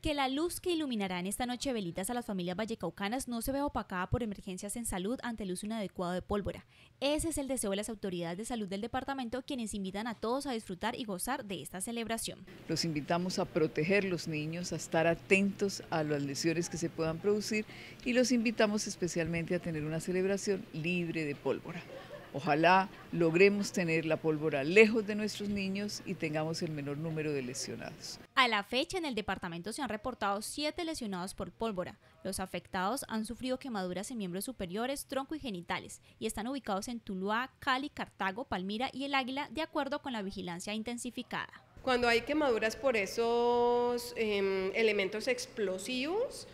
que la luz que iluminará en esta noche velitas a las familias vallecaucanas no se vea opacada por emergencias en salud ante el uso inadecuado de pólvora. Ese es el deseo de las autoridades de salud del departamento, quienes invitan a todos a disfrutar y gozar de esta celebración. Los invitamos a proteger los niños, a estar atentos a las lesiones que se puedan producir y los invitamos especialmente a tener una celebración libre de pólvora. Ojalá logremos tener la pólvora lejos de nuestros niños y tengamos el menor número de lesionados. A la fecha en el departamento se han reportado siete lesionados por pólvora. Los afectados han sufrido quemaduras en miembros superiores, tronco y genitales y están ubicados en Tuluá, Cali, Cartago, Palmira y El Águila de acuerdo con la vigilancia intensificada. Cuando hay quemaduras por esos em, elementos explosivos,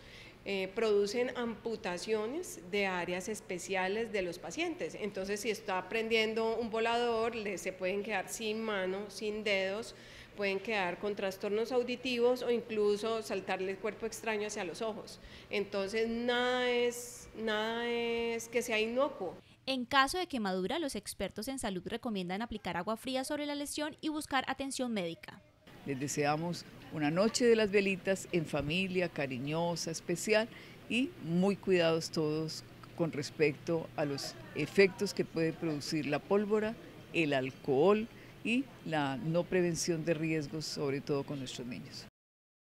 eh, producen amputaciones de áreas especiales de los pacientes. Entonces, si está prendiendo un volador, le, se pueden quedar sin mano, sin dedos, pueden quedar con trastornos auditivos o incluso saltarle el cuerpo extraño hacia los ojos. Entonces, nada es, nada es que sea inocuo. En caso de quemadura, los expertos en salud recomiendan aplicar agua fría sobre la lesión y buscar atención médica. Les deseamos una noche de las velitas en familia, cariñosa, especial y muy cuidados todos con respecto a los efectos que puede producir la pólvora, el alcohol y la no prevención de riesgos, sobre todo con nuestros niños.